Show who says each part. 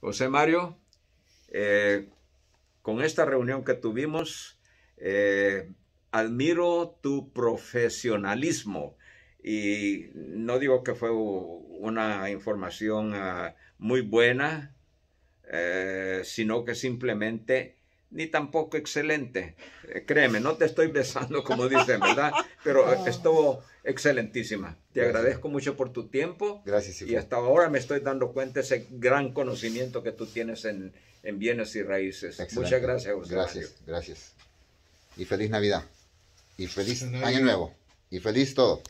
Speaker 1: José Mario, eh, con esta reunión que tuvimos, eh, admiro tu profesionalismo y no digo que fue una información ah, muy buena, eh, sino que simplemente ni tampoco excelente. Eh, créeme, no te estoy besando como dicen, ¿verdad? Pero eh, ah. estuvo excelentísima. Te agradezco mucho por tu tiempo. Gracias. Y hasta ahora me estoy dando cuenta de ese gran conocimiento que tú tienes en, bienes y raíces. Muchas gracias, José Gracias,
Speaker 2: gracias. Y feliz Navidad. Y feliz, Año Nuevo. Y feliz todo.